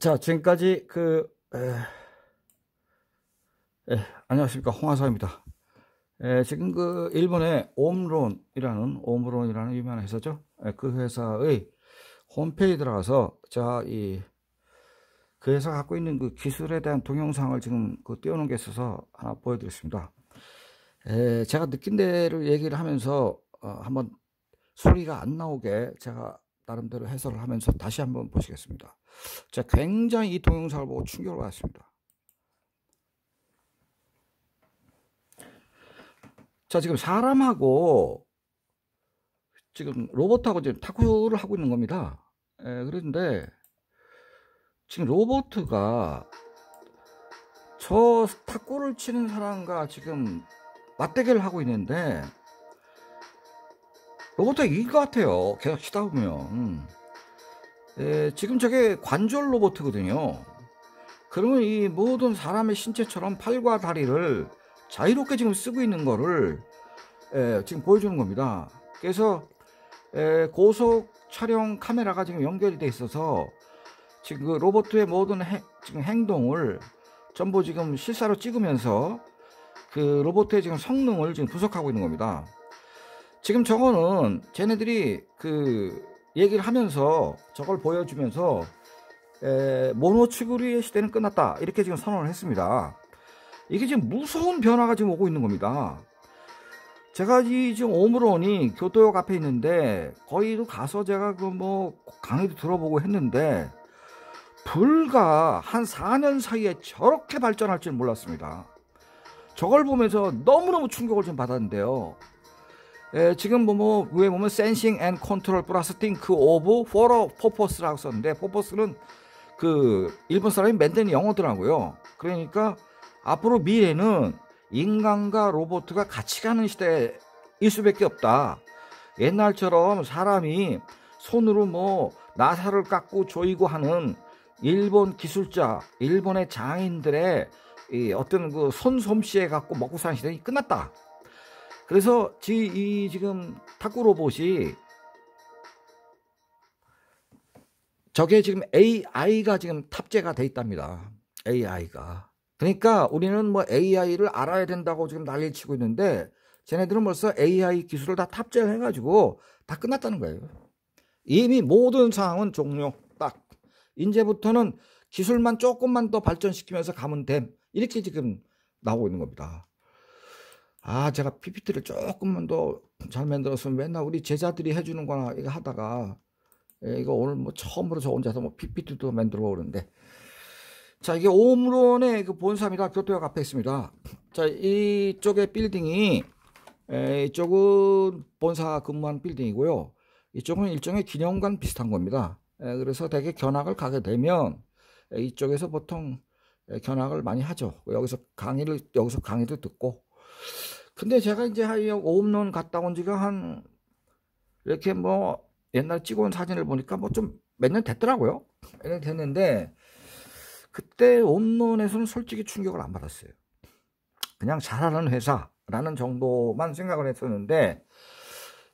자, 지금까지 그, 에, 에, 안녕하십니까. 홍화사입니다. 에, 지금 그, 일본의 옴론이라는, 옴론이라는 유명한 회사죠. 그 회사의 홈페이지 들어가서, 자, 이, 그 회사가 갖고 있는 그 기술에 대한 동영상을 지금 그 띄워놓은 게 있어서 하나 보여드리겠습니다. 제가 느낀 대로 얘기를 하면서, 어, 한번 소리가 안 나오게 제가 나름대로 해설을 하면서 다시 한번 보시겠습니다. 제가 굉장히 이 동영상을 보고 충격을 받았습니다. 자, 지금 사람하고 지금 로봇하고 지금 탁구를 하고 있는 겁니다. 예, 그런데 지금 로버트가 저 탁구를 치는 사람과 지금 맞대결을 하고 있는데 이것도 이긴 것 같아요. 계속 치다 보면. 에, 음. 예, 지금 저게 관절 로봇이거든요. 그러면 이 모든 사람의 신체처럼 팔과 다리를 자유롭게 지금 쓰고 있는 거를 에, 예, 지금 보여주는 겁니다. 그래서 에, 예, 고속 촬영 카메라가 지금 연결이 돼 있어서 지금 그 로봇의 모든 해, 지금 행동을 전부 지금 실사로 찍으면서 그 로봇의 지금 성능을 지금 분석하고 있는 겁니다. 지금 저거는 쟤네들이 그 얘기를 하면서 저걸 보여주면서 에, 모노 치구리의 시대는 끝났다 이렇게 지금 선언을 했습니다. 이게 지금 무서운 변화가 지금 오고 있는 겁니다. 제가 지금 오므론이 교토역 앞에 있는데 거기도 가서 제가 그 뭐 강의도 들어보고 했는데 불과 한 4년 사이에 저렇게 발전할 줄 몰랐습니다. 저걸 보면서 너무너무 충격을 좀 받았는데요. 에, 예, 지금 뭐, 뭐, 위에 보면 센싱 앤 컨트롤 플러스 띵크 오브 포러 포퍼스라고 썼는데 포퍼스는 그 일본 사람이 맨든 영어더라고요. 그러니까 앞으로 미래는 인간과 로봇가 같이 가는 시대일 수밖에 없다. 옛날처럼 사람이 손으로 뭐 나사를 깎고 조이고 하는 일본 기술자, 일본의 장인들의 이 어떤 그 손솜씨에 갖고 먹고 사는 시대는 끝났다. 그래서 지, 이 지금 탁구 로봇이 저게 지금 AI가 지금 탑재가 돼 있답니다. AI가. 그러니까 우리는 뭐 AI를 알아야 된다고 지금 난리를 치고 있는데 쟤네들은 벌써 AI 기술을 다탑재 해가지고 다 끝났다는 거예요. 이미 모든 상황은 종료. 딱. 이제부터는 기술만 조금만 더 발전시키면서 가면 됨. 이렇게 지금 나오고 있는 겁니다. 아, 제가 PPT를 조금만 더 잘 만들었으면 맨날 우리 제자들이 해주는 거나 이거 하다가, 예, 이거 오늘 뭐 처음으로 저 혼자서 뭐 PPT도 만들어 오는데. 자, 이게 오므론의 그 본사입니다. 교토역 앞에 있습니다. 자, 이쪽에 빌딩이, 예, 이쪽은 본사 근무한 빌딩이고요. 이쪽은 일종의 기념관 비슷한 겁니다. 예, 그래서 대개 견학을 가게 되면, 이쪽에서 보통 견학을 많이 하죠. 여기서 강의를, 여기서 강의도 듣고, 근데 제가 이제 오음론 갔다 온 지가 한 이렇게 뭐 옛날 찍어온 사진을 보니까 뭐 좀 몇 년 됐더라고요. 몇년 됐는데 그때 옴론에서는 솔직히 충격을 안 받았어요. 그냥 잘하는 회사라는 정도만 생각을 했었는데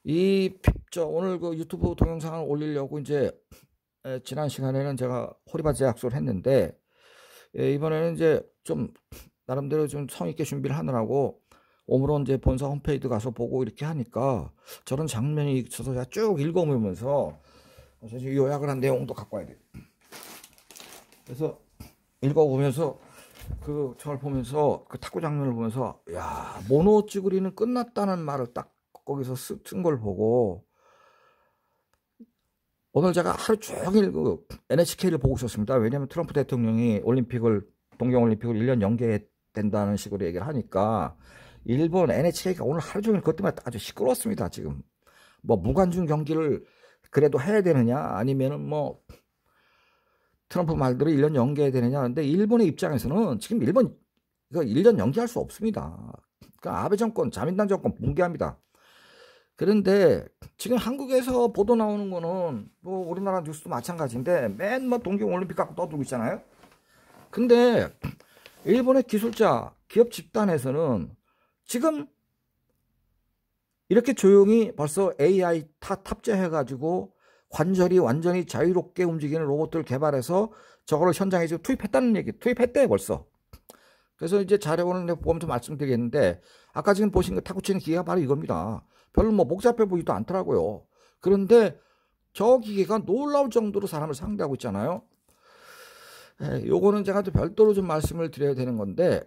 이저 오늘 그 유튜브 동영상을 올리려고 이제 지난 시간에는 제가 호리바지 약속을 했는데 이번에는 이제 좀 나름대로 좀 성의있게 준비를 하느라고 오므론 이제 본사 홈페이지 가서 보고 이렇게 하니까 저런 장면이 있어서 제가 쭉 읽어보면서 사실 요약을 한 내용도 갖고 와야 돼. 그래서 읽어보면서 그 저를 보면서 그 탁구 장면을 보면서 야 모노 찌그리는 끝났다는 말을 딱 거기서 쓴 걸 보고 오늘 제가 하루 종일 그 NHK를 보고 있었습니다. 왜냐하면 트럼프 대통령이 올림픽을 동경올림픽을 1년 연계된다는 식으로 얘기를 하니까 일본 NHK가 오늘 하루 종일 그것 때문에 아주 시끄러웠습니다. 지금 뭐 무관중 경기를 그래도 해야 되느냐 아니면은 뭐 트럼프 말대로 1년 연기해야 되느냐 근데 일본의 입장에서는 지금 일본 이거 1년 연기할 수 없습니다. 그러니까 아베 정권 자민당 정권 붕괴합니다. 그런데 지금 한국에서 보도 나오는 거는 뭐 우리나라 뉴스도 마찬가지인데 맨뭐 동경 올림픽 갖고 떠들고 있잖아요. 근데 일본의 기술자 기업 집단에서는 지금 이렇게 조용히 벌써 AI 다 탑재해가지고 관절이 완전히 자유롭게 움직이는 로봇들 개발해서 저거를 현장에 지금 투입했다는 얘기, 투입했대 벌써. 그래서 이제 자료는 보면서 말씀드리겠는데 아까 지금 보신 거 그 타고 치는 기계가 바로 이겁니다. 별로 뭐 복잡해 보이지도 않더라고요. 그런데 저 기계가 놀라울 정도로 사람을 상대하고 있잖아요. 요거는 제가 또 별도로 좀 말씀을 드려야 되는 건데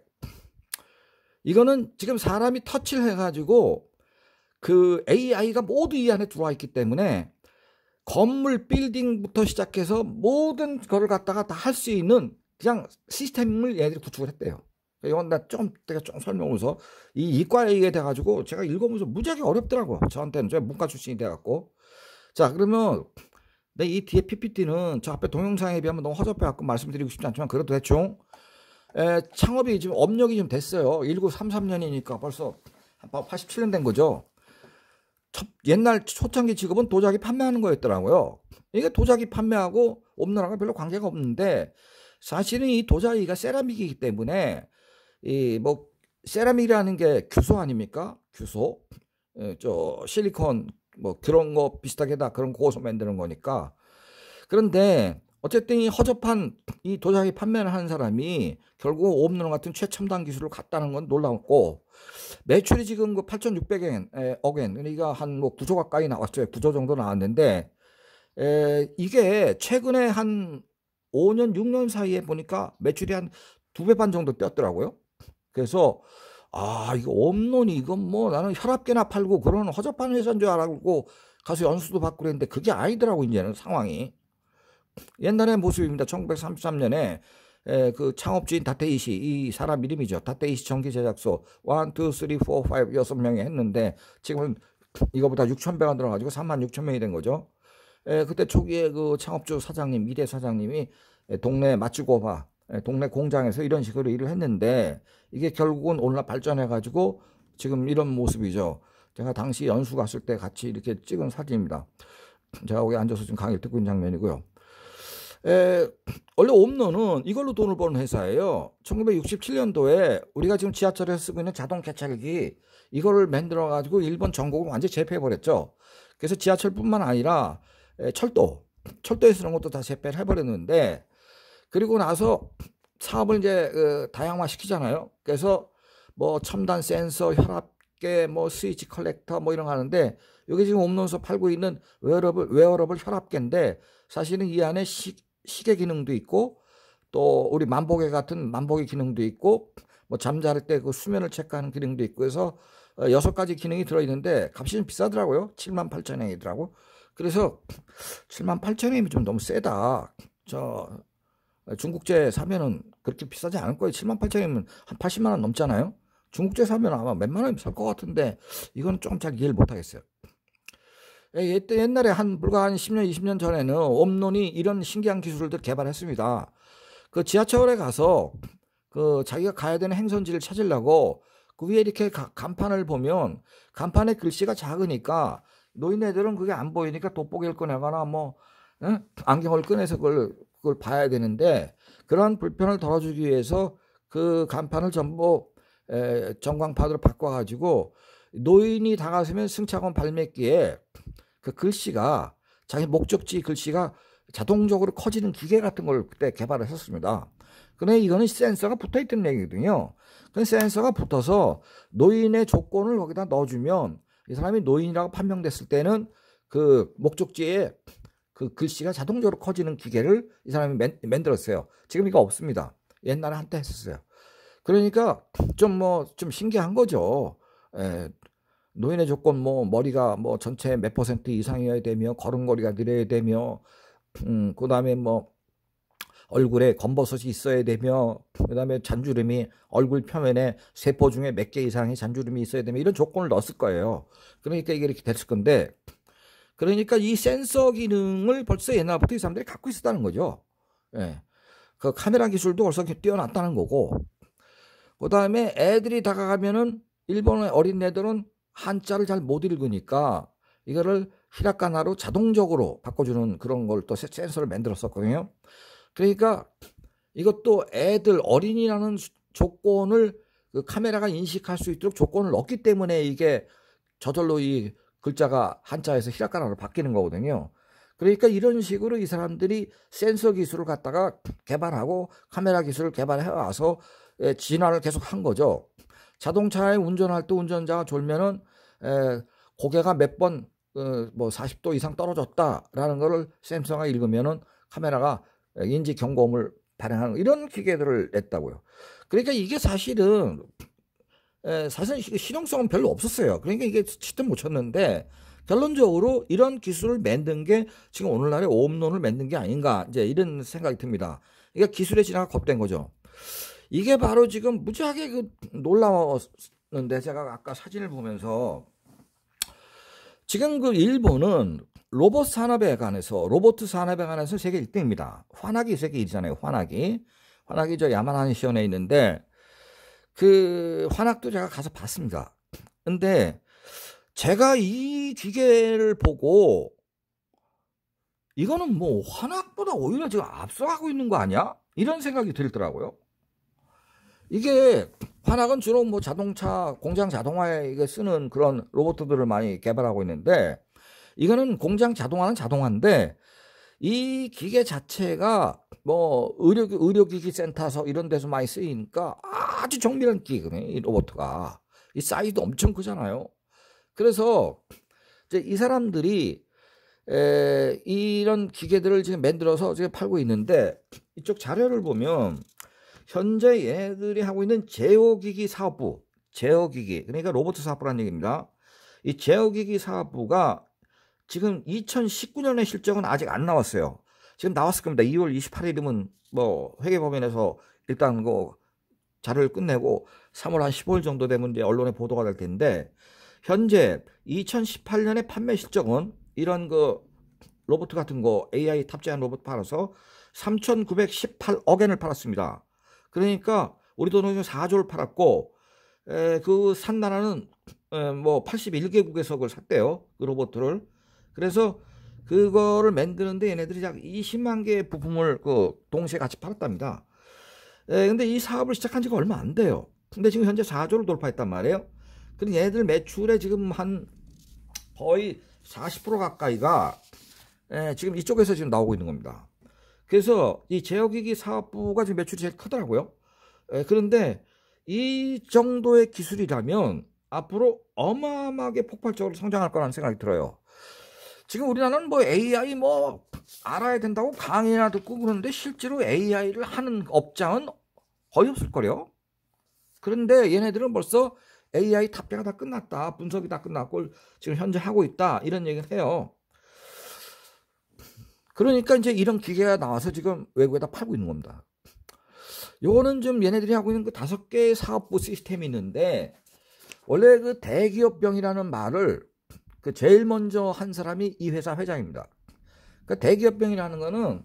이거는 지금 사람이 터치를 해가지고 그 AI가 모두 이 안에 들어와 있기 때문에 건물 빌딩부터 시작해서 모든 거를 갖다가 다 할 수 있는 그냥 시스템을 얘들이 구축을 했대요. 그러니까 이건 나 좀, 내가 좀 설명해서 이 이과에 의해 돼가지고 제가 읽어보면서 무지하게 어렵더라고요. 저한테는. 제가 문과 출신이 돼갖고. 자, 그러면 내이 네, 뒤에 PPT는 저 앞에 동영상에 비하면 너무 허접해갖고 말씀드리고 싶지 않지만 그래도 대충 에, 창업이 지금 업력이 좀 됐어요. 1933년이니까 벌써 87년 된 거죠. 첫, 옛날 초창기 직업은 도자기 판매하는 거였더라고요. 이게 도자기 판매하고 옴나라가 별로 관계가 없는데 사실은 이 도자기가 세라믹이기 때문에 이 뭐 세라믹이라는 게 규소 아닙니까? 규소. 에, 저 실리콘 뭐 그런 거 비슷하게 다 그런 고소 만드는 거니까. 그런데 어쨌든 이 허접한 이 도자기 판매를 하는 사람이 결국 옴론 같은 최첨단 기술을 갖다는 건 놀라웠고 매출이 지금 그 8,600억엔 그러니까 한 뭐 9조 가까이 나왔죠요 9조 정도 나왔는데 에, 이게 최근에 한 5년 6년 사이에 보니까 매출이 한 두 배 반 정도 뛰었더라고요. 그래서 아 이거 옴론이 이건 뭐 나는 혈압계나 팔고 그런 허접한 회사인 줄 알고 가서 연수도 받고 그랬는데 그게 아니더라고 이제는 상황이. 옛날의 모습입니다. 1933년에 에, 그 창업주인 다테이시 이 사람 이름이죠. 다테이시 전기 제작소 1, 2, 3, 4, 5, 6명이 했는데 지금은 이거보다 6천 배가 늘어가지고 3만 6천 명이 된 거죠. 에, 그때 초기에 그 창업주 사장님 미대 사장님이 동네 맞추고바 동네 공장에서 이런 식으로 일을 했는데 이게 결국은 올라 발전해가지고 지금 이런 모습이죠. 제가 당시 연수 갔을 때 같이 이렇게 찍은 사진입니다. 제가 여기 앉아서 지금 강의를 듣고 있는 장면이고요. 에, 원래 옴노는 이걸로 돈을 버는 회사예요. 1967년도에 우리가 지금 지하철에 쓰고 있는 자동 개찰기 이거를 만들어 가지고 일본 전국을 완전히 제패해 버렸죠. 그래서 지하철뿐만 아니라 에, 철도, 철도에 쓰는 것도 다 제패를 해 버렸는데 그리고 나서 사업을 이제 그, 다양화 시키잖아요. 그래서 뭐 첨단 센서, 혈압계, 뭐 스위치 컬렉터 뭐 이런 거 하는데 이게 지금 옴노에서 팔고 있는 웨어러블 웨어러블 혈압계인데 사실은 이 안에 시, 시계 기능도 있고 또 우리 만보계 같은 만보계 기능도 있고 뭐 잠잘 때 그 수면을 체크하는 기능도 있고 해서 어, 여섯 가지 기능이 들어있는데 값이 좀 비싸더라고요. 7만 8천 엔이더라고 그래서 7만 8천 엔이면좀 너무 세다. 저 어, 중국제 사면은 그렇게 비싸지 않을 거예요. 7만 8천 엔이면한 80만 원 넘잖아요. 중국제 사면 아마 몇만 원이면 살 것 같은데 이건 조금 잘 이해를 못하겠어요. 예, 옛날에 한 불과 한 10년, 20년 전에는 옴론이 이런 신기한 기술을 개발했습니다. 그 지하철에 가서 그 자기가 가야 되는 행선지를 찾으려고 그 위에 이렇게 가, 간판을 보면 간판에 글씨가 작으니까 노인네들은 그게 안 보이니까 돋보기를 꺼내거나 뭐 응? 안경을 꺼내서 그걸 그걸 봐야 되는데 그러한 불편을 덜어주기 위해서 그 간판을 전부 에, 전광판으로 바꿔가지고 노인이 다가서면 승차권 발매기에 그 글씨가 자기 목적지 글씨가 자동적으로 커지는 기계 같은 걸 그때 개발을 했습니다. 었 근데 이거는 센서가 붙어 있던 얘기거든요. 그 센서가 붙어서 노인의 조건을 거기다 넣어주면 이 사람이 노인이라고 판명됐을 때는 그 목적지에 그 글씨가 자동적으로 커지는 기계를 이 사람이 맨, 만들었어요. 지금 이거 없습니다. 옛날에 한때 했었어요. 그러니까 좀 뭐좀 뭐좀 신기한 거죠. 에, 예, 노인의 조건 뭐 머리가 뭐 전체 몇 퍼센트 이상이어야 되며 걸음걸이가 느려야 되며 음, 그다음에 뭐 얼굴에 검버섯이 있어야 되며 그다음에 잔주름이 얼굴 표면에 세포 중에 몇 개 이상의 잔주름이 있어야 되며 이런 조건을 넣었을 거예요. 그러니까 이게 이렇게 됐을 건데 그러니까 이 센서 기능을 벌써 옛날부터 이 사람들이 갖고 있었다는 거죠. 예. 그 카메라 기술도 벌써 뛰어났다는 거고 그다음에 애들이 다가가면은 일본의 어린애들은 한자를 잘 못 읽으니까 이거를 히라카나로 자동적으로 바꿔주는 그런 걸 또 센서를 만들었었거든요. 그러니까 이것도 애들 어린이라는 조건을 그 카메라가 인식할 수 있도록 조건을 넣기 때문에 이게 저절로 이 글자가 한자에서 히라카나로 바뀌는 거거든요. 그러니까 이런 식으로 이 사람들이 센서 기술을 갖다가 개발하고 카메라 기술을 개발해 와서 예, 진화를 계속 한 거죠. 자동차에 운전할 때 운전자가 졸면은 에, 고개가 몇번뭐 어, 40도 뭐 이상 떨어졌다라는 거를 샘성가 읽으면은 카메라가 인지 경고음을 발행하는 이런 기계들을 냈다고요. 그러니까 이게 사실은 에, 사실 실용성은 별로 없었어요. 그러니까 이게 치든 못 쳤는데 결론적으로 이런 기술을 만든 게 지금 오늘날의 오음론을 만든 게 아닌가 이제 이런 생각이 듭니다. 이게 기술의 진화가 겁된 거죠. 이게 바로 지금 무지하게 그 놀라웠는데 제가 아까 사진을 보면서 지금 그 일본은 로봇 산업에 관해서 로봇 산업에 관해서 세계 1등입니다. 환하기 세계 1위잖아요. 환하기환하기저 야마나시현에 있는데 그 환학도 제가 가서 봤습니다. 근데 제가 이 기계를 보고 이거는 뭐 환학보다 오히려 지금 앞서가고 있는 거 아니야? 이런 생각이 들더라고요. 이게 화학은 주로 뭐 자동차 공장 자동화에 이게 쓰는 그런 로봇들을 많이 개발하고 있는데 이거는 공장 자동화는 자동화인데 이 기계 자체가 뭐 의료 의료기기 센터서 이런 데서 많이 쓰이니까 아주 정밀한 기계네 이 로봇가 이 사이도 엄청 크잖아요. 그래서 이제 이 사람들이 에, 이런 기계들을 지금 만들어서 지금 팔고 있는데 이쪽 자료를 보면 현재 얘들이 하고 있는 제어기기 사업부, 제어기기, 그러니까 로봇 사업부라는 얘기입니다. 이 제어기기 사업부가 지금 2 0 1 9년에 실적은 아직 안 나왔어요. 지금 나왔을 겁니다. 2월 28일이면 뭐 회계법인에서 일단 그 자료를 끝내고 3월 한 15일 정도 되면 이제 언론에 보도가 될 텐데 현재 2 0 1 8년에 판매 실적은 이런 그 로봇 같은 거 AI 탑재한 로봇 팔아서 3,918억 엔을 팔았습니다. 그러니까 우리 돈으로 4조를 팔았고 에, 그산 나라는 에, 뭐 81개국에서 그걸 샀대요. 그 로봇을. 그래서 그거를 만드는데 얘네들이 약 20만 개의 부품을 그 동시에 같이 팔았답니다. 에, 근데 이 사업을 시작한 지가 얼마 안 돼요. 근데 지금 현재 4조를 돌파했단 말이에요. 그럼 얘네들 매출에 지금 한 거의 40% 가까이가 에, 지금 이쪽에서 지금 나오고 있는 겁니다. 그래서 이 제어기기 사업부가 지금 매출이 제일 크더라고요. 예, 그런데 이 정도의 기술이라면 앞으로 어마어마하게 폭발적으로 성장할 거라는 생각이 들어요. 지금 우리나라는 뭐 AI 뭐 알아야 된다고 강의나 듣고 그러는데 실제로 AI를 하는 업장은 거의 없을 거요. 그런데 얘네들은 벌써 AI 탑재가 다 끝났다. 분석이 다 끝났고 지금 현재 하고 있다. 이런 얘기를 해요. 그러니까 이제 이런 기계가 나와서 지금 외국에다 팔고 있는 겁니다. 요거는 좀 얘네들이 하고 있는 그 다섯 개의 사업부 시스템이 있는데 원래 그 대기업병이라는 말을 그 제일 먼저 한 사람이 이 회사 회장입니다. 그 대기업병이라는 거는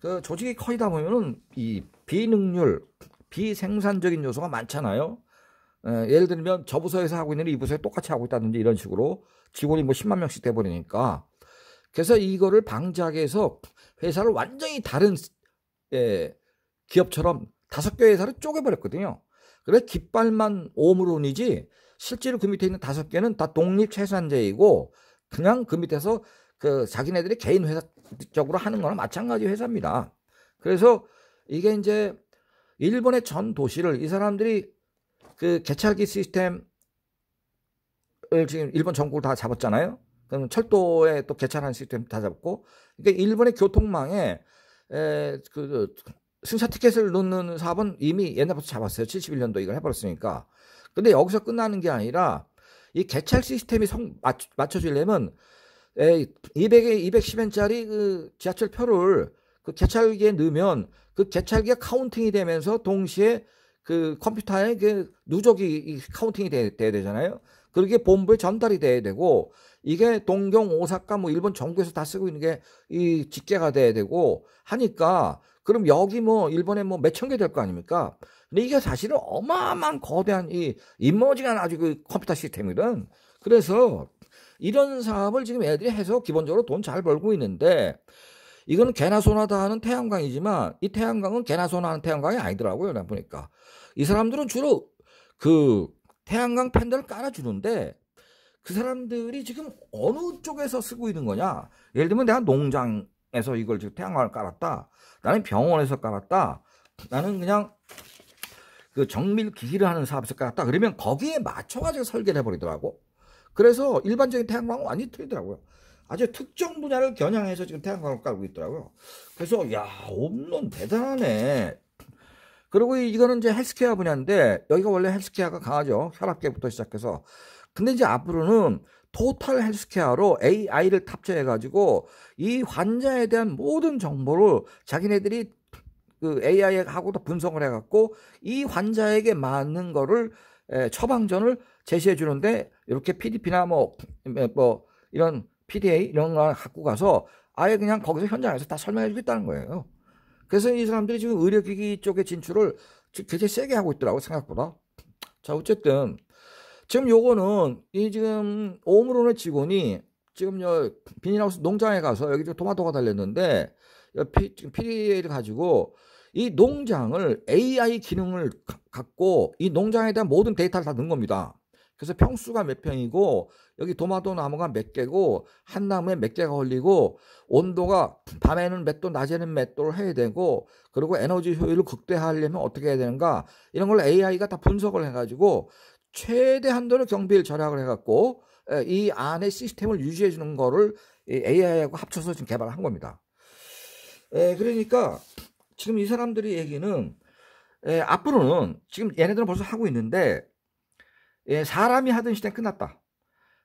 그 조직이 커지다 보면은 이 비능률, 비생산적인 요소가 많잖아요. 예, 를 들면 저 부서에서 하고 있는 이 부서에 똑같이 하고 있다든지 이런 식으로 직원이 뭐 10만 명씩 돼버리니까 그래서 이거를 방지하게해서 회사를 완전히 다른 예, 기업처럼 다섯 개 회사를 쪼개버렸거든요. 그래서 깃발만 오므론이지 실제로 그 밑에 있는 다섯 개는 다독립최산제이고 그냥 그 밑에서 그 자기네들이 개인 회사적으로 하는 거나 마찬가지 회사입니다. 그래서 이게 이제 일본의 전 도시를 이 사람들이 그 개찰기 시스템을 지금 일본 정부를 다 잡았잖아요. 그러면 철도에 또 개찰하는 시스템 다 잡고 그러니까 일본의 교통망에 에, 그, 그 승차 티켓을 놓는 사업은 이미 옛날부터 잡았어요. 71년도 이걸 해버렸으니까. 근데 여기서 끝나는 게 아니라 이 개찰 시스템이 성, 맞, 맞춰지려면 에, 200에 210엔짜리 그 지하철 표를 그 개찰기에 넣으면 그 개찰기가 카운팅이 되면서 동시에 그 컴퓨터에 그 누적이 카운팅이 돼, 돼야 되잖아요. 그렇게 본부에 전달이 돼야 되고 이게 동경, 오사카 뭐 일본 정부에서 다 쓰고 있는 게 이 직제가 돼야 되고 하니까 그럼 여기 뭐 일본에 뭐 몇 천 개 될 거 아닙니까? 근데 이게 사실은 어마어마한 거대한 이인머지한 아주 그 컴퓨터 시스템이든 그래서 이런 사업을 지금 애들이 해서 기본적으로 돈 잘 벌고 있는데 이건 개나 소나 다 하는 태양광이지만 이 태양광은 개나 소나 하는 태양광이 아니더라고요. 나 보니까 이 사람들은 주로 그 태양광 팬들을 깔아주는데 그 사람들이 지금 어느 쪽에서 쓰고 있는 거냐? 예를 들면 내가 농장에서 이걸 지금 태양광을 깔았다. 나는 병원에서 깔았다. 나는 그냥 그 정밀 기기를 하는 사업에서 깔았다. 그러면 거기에 맞춰가지고 설계를 해버리더라고. 그래서 일반적인 태양광은 완전히 틀리더라고요. 아주 특정 분야를 겨냥해서 지금 태양광을 깔고 있더라고요. 그래서 야, 없런 대단하네. 그리고 이거는 이제 헬스케어 분야인데 여기가 원래 헬스케어가 강하죠. 혈압계부터 시작해서 근데 이제 앞으로는 토탈 헬스케어로 AI를 탑재해가지고 이 환자에 대한 모든 정보를 자기네들이 그 AI하고도 분석을 해갖고 이 환자에게 맞는 거를 에, 처방전을 제시해 주는데 이렇게 PDP나 뭐, 뭐 이런 PDA 이런 걸 갖고 가서 아예 그냥 거기서 현장에서 다 설명해 주겠다는 거예요. 그래서 이 사람들이 지금 의료기기 쪽에 진출을 굉장히 세게 하고 있더라고 생각보다. 자 어쨌든 지금 요거는 이 지금 오므로네 직원이 지금 요 비닐하우스 농장에 가서 여기 지금 토마토가 달렸는데 피, 지금 PDA를 가지고 이 농장을 AI 기능을 갖고 이 농장에 대한 모든 데이터를 다 넣은 겁니다. 그래서 평수가 몇 평이고 여기 도마도 나무가 몇 개고 한 나무에 몇 개가 걸리고 온도가 밤에는 몇 도, 낮에는 몇 도를 해야 되고 그리고 에너지 효율을 극대화하려면 어떻게 해야 되는가 이런 걸 AI가 다 분석을 해가지고 최대한도로 경비를 절약을 해갖고 이 안에 시스템을 유지해 주는 거를 AI하고 합쳐서 지금 개발한 겁니다. 그러니까 지금 이 사람들이 얘기는 앞으로는 지금 얘네들은 벌써 하고 있는데 예, 사람이 하던 시대는 끝났다.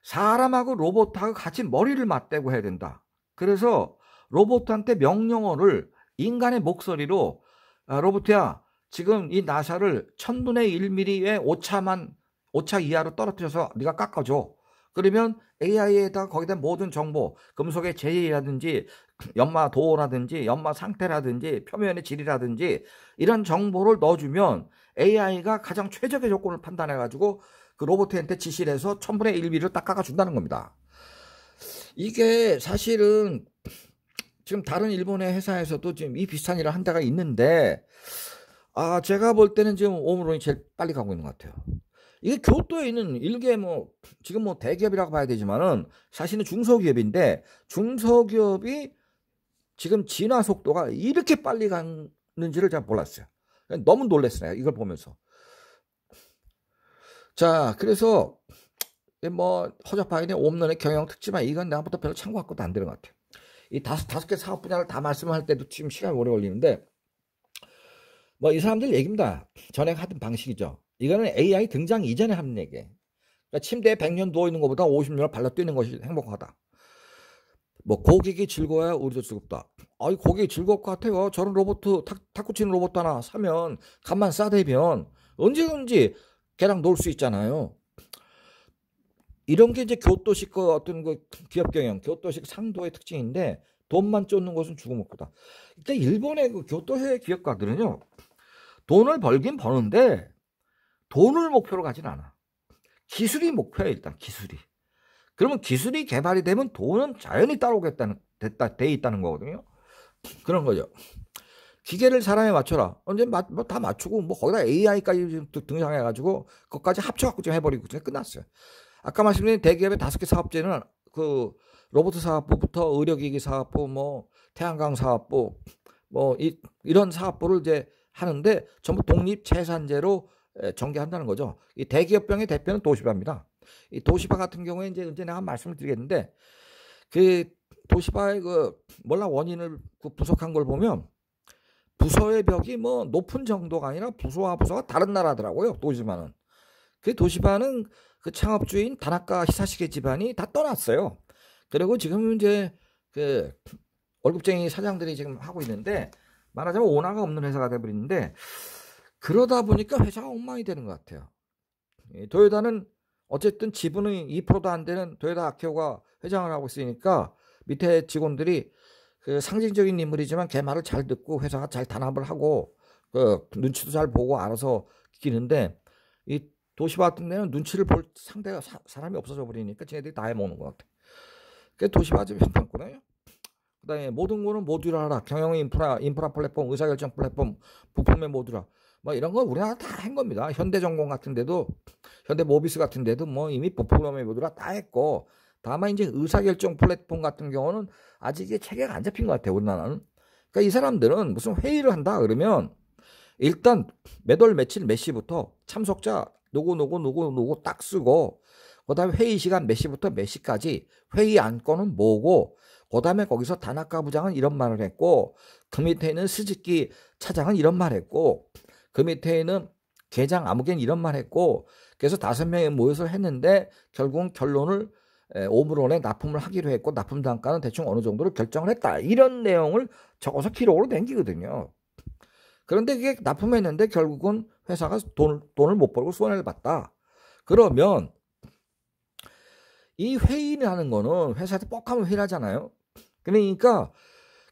사람하고 로봇하고 같이 머리를 맞대고 해야 된다. 그래서 로봇한테 명령어를 인간의 목소리로 아, 로봇이야 지금 이 나사를 1000분의 1mm의 오차만 5차 이하로 떨어뜨려서 네가 깎아줘. 그러면 AI에다 거기다 모든 정보, 금속의 제이라든지 연마 도어라든지 연마 상태라든지 표면의 질이라든지 이런 정보를 넣어주면 AI가 가장 최적의 조건을 판단해가지고 그 로봇한테 지시를 해서 1000분의 1미를 딱 깎아준다는 겁니다. 이게 사실은 지금 다른 일본의 회사에서도 지금 이 비슷한 일을 한 데가 있는데 아 제가 볼 때는 지금 오므론이 제일 빨리 가고 있는 것 같아요. 이게 교토에 있는 일개 뭐 지금 뭐 대기업이라고 봐야 되지만은 사실은 중소기업인데 중소기업이 지금 진화 속도가 이렇게 빨리 갔는지를잘 몰랐어요. 그러니까 너무 놀랐어요. 이걸 보면서. 자, 그래서 뭐 허접하게 옴런의 경영 특집만 이건 내가부터 별로 참고할 것도 안 되는 것 같아요. 이 다섯 다섯 개 사업 분야를 다 말씀할 때도 지금 시간이 오래 걸리는데 뭐 이 사람들 얘기입니다. 전에 하던 방식이죠. 이거는 AI 등장 이전에 하는 얘기 그러니까 침대에 100년 누워 있는 것보다 50년을 발라 뛰는 것이 행복하다. 뭐 고객이 즐거워야 우리도 즐겁다. 아이 고객이 즐거울 것 같아요. 저런 로봇 탁, 구 치는 로봇 하나 사면 간만 싸대면 언제든지 걔랑 놀 수 있잖아요. 이런 게 이제 교토식 그 어떤 그 기업 경영, 교토식 상도의 특징인데 돈만 쫓는 것은 죽어먹고다. 그러니까 일본의 그 교토회 기업가들은요 돈을 벌긴 버는데 돈을 목표로 가진 않아. 기술이 목표야 일단 기술이. 그러면 기술이 개발이 되면 돈은 자연히 따라오겠다는 됐다 돼 있다는 거거든요. 그런 거죠. 기계를 사람에 맞춰라. 언제 뭐다 맞추고 뭐 거기다 AI까지 등장해가지고 그것까지 합쳐갖고 좀 해버리고 그냥 끝났어요. 아까 말씀드린 대기업의 다섯 개 사업체는 그 로봇 사업부부터 의료기기 사업부 뭐 태양광 사업부 뭐 이, 이런 사업부를 이제 하는데 전부 독립 재산제로 전개한다는 거죠. 이 대기업병의 대표는 도시바입니다. 이 도시바 같은 경우에 이제 언제 내가 말씀을 드리겠는데 그 도시바의 그 몰라 원인을 그 분석한 걸 보면 부서의 벽이 뭐 높은 정도가 아니라 부서와 부서가 다른 나라더라고요. 도시바는 그 도시바는 그 창업주인 다나카 히사시계 집안이 다 떠났어요. 그리고 지금 이제 그 월급쟁이 사장들이 지금 하고 있는데 말하자면 오나가 없는 회사가 돼버리는데 그러다 보니까 회사가 엉망이 되는 것 같아요. 도요다는 어쨌든 지분의 2%도 안 되는 도요다 아케오가 회장을 하고 있으니까 밑에 직원들이 그 상징적인 인물이지만 걔 말을 잘 듣고 회사가 잘 단합을 하고 그 눈치도 잘 보고 알아서 기는데 이 도시바 같은 데는 눈치를 볼 상대가 사, 람이 없어져 버리니까 쟤네들이 다 해먹는 것 같아. 그게 도시바 지금 현판꾸네요. 그다음에 모든 거는 모듈화라 경영 인프라 인프라 플랫폼 의사결정 플랫폼 부품의 모듈화 뭐 이런 건 우리나라 다 한 겁니다. 현대전공 같은 데도 현대 모비스 같은 데도 뭐 이미 보프로메 모두라 다 했고 다만 이제 의사결정 플랫폼 같은 경우는 아직 이게 체계가 안 잡힌 것 같아요. 우리나라는. 그러니까 이 사람들은 무슨 회의를 한다 그러면 일단 몇 월 며칠 몇 시부터 참석자 누구 누구 누구 누구 딱 쓰고 그다음에 회의 시간 몇 시부터 몇 시까지 회의 안건은 뭐고 그다음에 거기서 단학과 부장은 이런 말을 했고 그 밑에 있는 스즈키 차장은 이런 말을 했고 그 밑에는 개장 아무개는 이런 말 했고 그래서 다섯 명이 모여서 했는데 결국은 결론을 5불 원에 납품을 하기로 했고 납품 단가는 대충 어느 정도로 결정을 했다. 이런 내용을 적어서 기록으로 남기거든요. 그런데 그게 납품했는데 결국은 회사가 돈, 돈을 못 벌고 손해를 봤다. 그러면 이 회의라는 거는 회사에서 뻑하면 회의를 하잖아요. 그러니까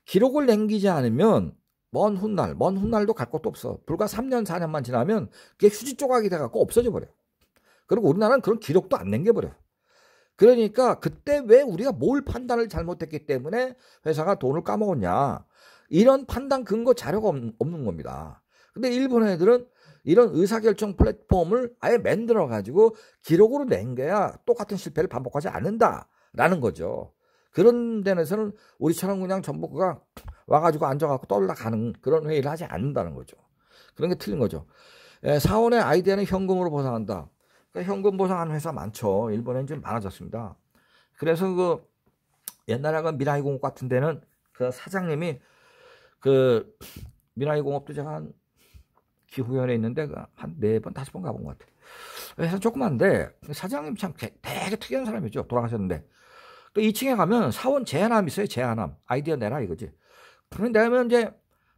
기록을 남기지 않으면 먼 훗날, 먼 훗날도 갈 것도 없어. 불과 3년, 4년만 지나면 그게 휴지 조각이 돼갖고 없어져 버려. 그리고 우리나라는 그런 기록도 안 남겨버려. 그러니까 그때 왜 우리가 뭘 판단을 잘못했기 때문에 회사가 돈을 까먹었냐. 이런 판단 근거 자료가 없는 겁니다. 근데 일본 애들은 이런 의사결정 플랫폼을 아예 만들어가지고 기록으로 낸 거야 똑같은 실패를 반복하지 않는다라는 거죠. 그런 데에서는 우리처럼 그냥 전부 그가 와가지고 앉아갖고 떠올라 가는 그런 회의를 하지 않는다는 거죠. 그런 게 틀린 거죠. 예, 사원의 아이디어는 현금으로 보상한다. 그러니까 현금 보상하는 회사 많죠. 일본엔는좀 많아졌습니다. 그래서 그 옛날에 그 미라이 공업 같은 데는 그 사장님이 그 미라이 공업도 제가 한 기후위원회 있는데 그 한네 번 다섯 번 가본 것 같아요. 회사 조그만데 그 사장님 참 되게 특이한 사람이죠. 돌아가셨는데 그 2층에 가면 사원 제안함 있어요. 제안함 아이디어 내라 이거지. 그럼 내면 이제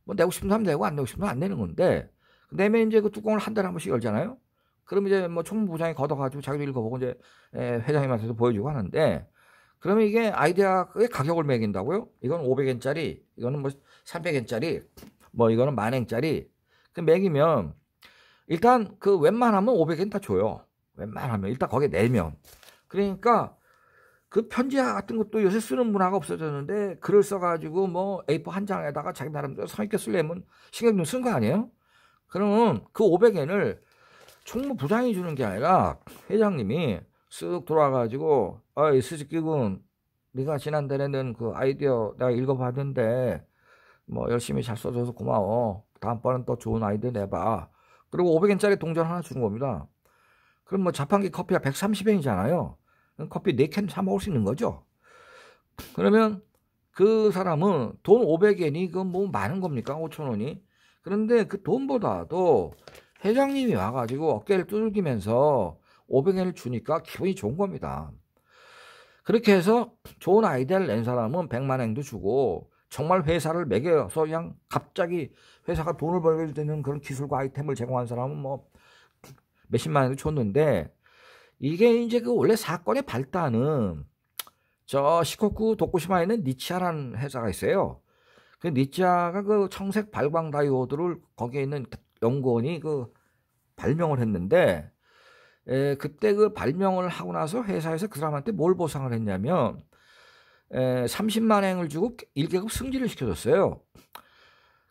뭐 내고 싶으면 하면 되고 안 내고 싶으면 안 내는 건데 그 내면 이제 그 뚜껑을 한 달에 한 번씩 열잖아요. 그럼 이제 뭐 총무부장이 걷어가지고 자기도 읽어보고 이제 예, 회장님한테도 보여주고 하는데 그러면 이게 아이디어의 가격을 매긴다고요? 이건 500엔짜리, 이거는 뭐 300엔짜리, 뭐 이거는 만엔짜리. 그 매기면 일단 그 웬만하면 500엔 다 줘요. 웬만하면 일단 거기에 내면 그러니까 그 편지 같은 것도 요새 쓰는 문화가 없어졌는데 글을 써가지고 뭐 A4 한 장에다가 자기 나름대로 성의껏 쓰려면 신경 좀 쓴 거 아니에요? 그러면 그 500엔을 총무 부장이 주는 게 아니라 회장님이 쓱 돌아가지고 아이 스즈키군 네가 지난달에 는그 아이디어 내가 읽어봤는데 뭐 열심히 잘 써줘서 고마워 다음번엔 또 좋은 아이디어 내봐 그리고 500엔짜리 동전 하나 주는 겁니다 그럼 뭐 자판기 커피가 130엔이잖아요 커피 4캔 사 먹을 수 있는 거죠. 그러면 그 사람은 돈 500엔이 그건 뭐 많은 겁니까? 5천 원이. 그런데 그 돈보다도 회장님이 와가지고 어깨를 두들기면서 500엔을 주니까 기분이 좋은 겁니다. 그렇게 해서 좋은 아이디어를 낸 사람은 100만 엔도 주고 정말 회사를 매겨서 그냥 갑자기 회사가 돈을 벌게 되는 그런 기술과 아이템을 제공한 사람은 뭐 몇십만 엔도 줬는데 이게 이제 그 원래 사건의 발단은 저 시코쿠 도쿠시마에 있는 니치아라는 회사가 있어요. 그 니치아가 그 청색 발광 다이오드를 거기에 있는 연구원이 그 발명을 했는데 에, 그때 그 발명을 하고 나서 회사에서 그 사람한테 뭘 보상을 했냐면 에, 30만 행을 주고 1계급 승진을 시켜줬어요.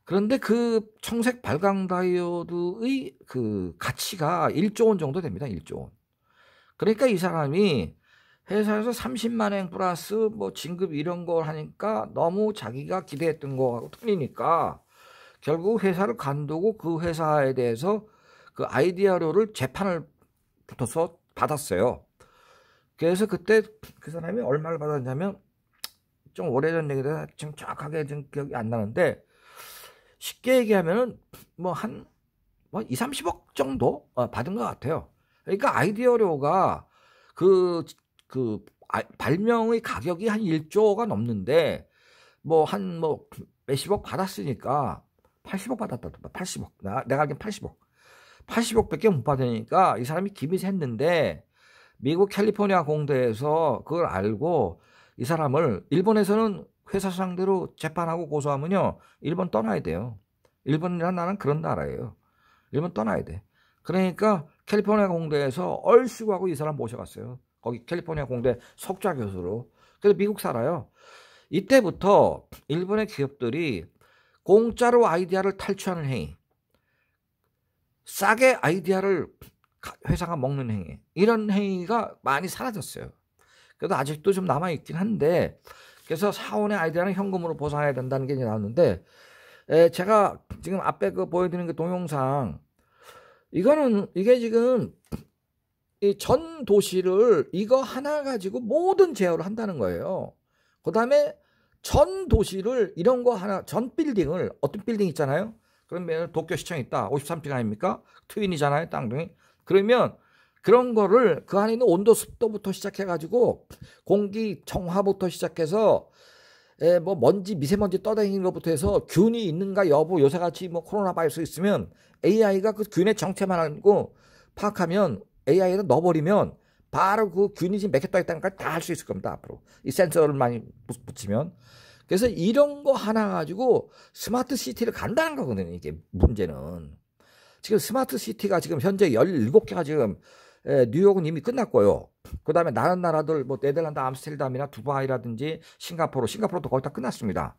그런데 그 청색 발광 다이오드의 그 가치가 1조 원 정도 됩니다. 1조 원. 그러니까 이 사람이 회사에서 30만 엔 플러스 뭐 진급 이런 걸 하니까 너무 자기가 기대했던 거하고 틀리니까 결국 회사를 간두고 그 회사에 대해서 그 아이디어로를 재판을 붙어서 받았어요. 그래서 그때 그 사람이 얼마를 받았냐면 좀 오래전 얘기라 지금 정확하게 지금 기억이 안 나는데 쉽게 얘기하면은 뭐 한 뭐 2, 30억 정도 어, 받은 것 같아요. 그러니까 아이디어료가 그, 그, 아, 발명의 가격이 한 1조가 넘는데, 뭐, 한, 뭐, 몇십억 받았으니까, 80억 받았다. 80억. 나, 내가 알기엔 80억. 80억 밖에 못 받으니까 이 사람이 기이 했는데 미국 캘리포니아 공대에서 그걸 알고, 이 사람을, 일본에서는 회사 상대로 재판하고 고소하면요, 일본 떠나야 돼요. 일본이란 나는 그런 나라예요. 일본 떠나야 돼. 그러니까 캘리포니아 공대에서 얼씨구 하고 이 사람 모셔갔어요. 거기 캘리포니아 공대 석좌 교수로. 그래서 미국 살아요. 이때부터 일본의 기업들이 공짜로 아이디어를 탈취하는 행위, 싸게 아이디어를 회사가 먹는 행위, 이런 행위가 많이 사라졌어요. 그래도 아직도 좀 남아있긴 한데, 그래서 사원의 아이디어는 현금으로 보상해야 된다는 게 이제 나왔는데, 에, 제가 지금 앞에 그 보여드리는 그 동영상, 이거는 이게 지금 이 전 도시를 이거 하나 가지고 모든 제어를 한다는 거예요. 그다음에 전 도시를 이런 거 하나 전 빌딩을 어떤 빌딩 있잖아요. 그러면 도쿄 시청 있다. 53층 아닙니까? 트윈이잖아요, 땅둥이. 그러면 그런 거를 그 안에 있는 온도 습도부터 시작해 가지고 공기 정화부터 시작해서 에, 뭐 먼지 미세먼지 떠다니는 것부터 해서 균이 있는가 여부 요새같이 뭐 코로나 바이러스 있으면 AI가 그 균의 정체만 알고 파악하면 AI에다 넣어버리면 바로 그 균이 지금 맥혔다 했다는 걸다할 수 있을 겁니다 앞으로 이 센서를 많이 붙이면 그래서 이런 거 하나 가지고 스마트 시티를 간다는 거거든요 이게 문제는 지금 스마트 시티가 지금 현재 17개가 지금 에, 예, 뉴욕은 이미 끝났고요. 그 다음에 다른 나라들 뭐 네덜란드 암스테르담이나 두바이라든지 싱가포르 싱가포르도 거의 다 끝났습니다.